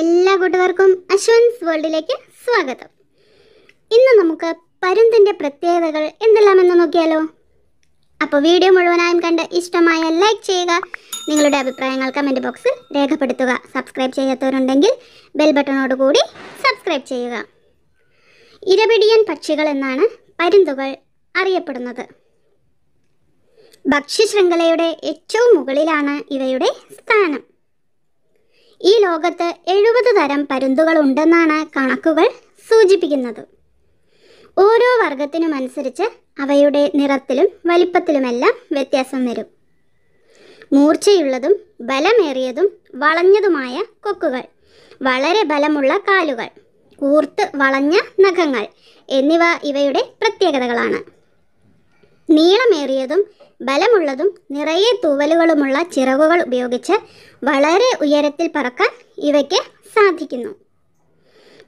എല്ലാ കൂട്ടുകാർക്കും അശ്വൻസ് വേൾഡിലേക്ക് സ്വാഗതം ഇന്ന് നമുക്ക് പരുന്തിൻ്റെ പ്രത്യേകതകൾ എന്തെല്ലാമെന്ന് നോക്കിയാലോ അപ്പോൾ വീഡിയോ മുഴുവനായും കണ്ട് ഇഷ്ടമായ ലൈക്ക് ചെയ്യുക നിങ്ങളുടെ അഭിപ്രായങ്ങൾ കമൻറ്റ് ബോക്സിൽ രേഖപ്പെടുത്തുക സബ്സ്ക്രൈബ് ചെയ്യാത്തവരുണ്ടെങ്കിൽ ബെൽ ബട്ടണോട് കൂടി സബ്സ്ക്രൈബ് ചെയ്യുക ഇരപിടിയൻ പക്ഷികൾ എന്നാണ് പരുന്തുകൾ അറിയപ്പെടുന്നത് ഭക്ഷ്യശൃംഖലയുടെ ഏറ്റവും മുകളിലാണ് ഇവയുടെ സ്ഥാനം ലോകത്ത് എഴുപത് തരം പരുന്തുകളുണ്ടെന്നാണ് കണക്കുകൾ സൂചിപ്പിക്കുന്നത് ഓരോ വർഗത്തിനുമനുസരിച്ച് അവയുടെ നിറത്തിലും വലിപ്പത്തിലുമെല്ലാം വ്യത്യാസം വരും മൂർച്ചയുള്ളതും ബലമേറിയതും വളഞ്ഞതുമായ കൊക്കുകൾ വളരെ ബലമുള്ള കാലുകൾ കൂർത്ത് വളഞ്ഞ നഖങ്ങൾ എന്നിവ ഇവയുടെ പ്രത്യേകതകളാണ് നീളമേറിയതും ബലമുള്ളതും നിറയെ തൂവലുകളുമുള്ള ചിറകുകൾ ഉപയോഗിച്ച് വളരെ ഉയരത്തിൽ പറക്കാൻ ഇവയ്ക്ക് സാധിക്കുന്നു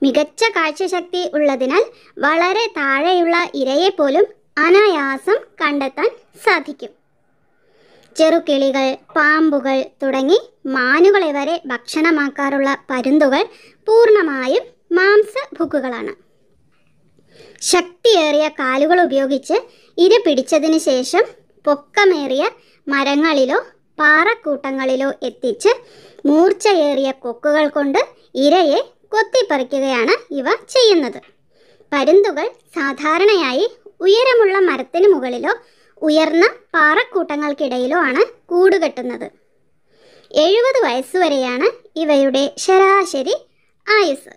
മികച്ച കാഴ്ചശക്തി ഉള്ളതിനാൽ വളരെ താഴെയുള്ള ഇരയെ പോലും അനായാസം കണ്ടെത്താൻ സാധിക്കും ചെറുകിളികൾ പാമ്പുകൾ തുടങ്ങി മാനുകളെ വരെ ഭക്ഷണമാക്കാറുള്ള പരുന്തുകൾ പൂർണ്ണമായും മാംസഭുക്കുകളാണ് ശക്തിയേറിയ കാലുകൾ ഉപയോഗിച്ച് ഇര പിടിച്ചതിന് ശേഷം പൊക്കമേറിയ മരങ്ങളിലോ പാറക്കൂട്ടങ്ങളിലോ എത്തിച്ച് മൂർച്ചയേറിയ കൊക്കുകൾ കൊണ്ട് ഇരയെ കൊത്തിപ്പറിക്കുകയാണ് ഇവ ചെയ്യുന്നത് പരുന്തുകൾ സാധാരണയായി ഉയരമുള്ള മരത്തിന് മുകളിലോ ഉയർന്ന പാറക്കൂട്ടങ്ങൾക്കിടയിലോ ആണ് കൂടുകെട്ടുന്നത് എഴുപത് വയസ്സുവരെയാണ് ഇവയുടെ ശരാശരി ആയുസ്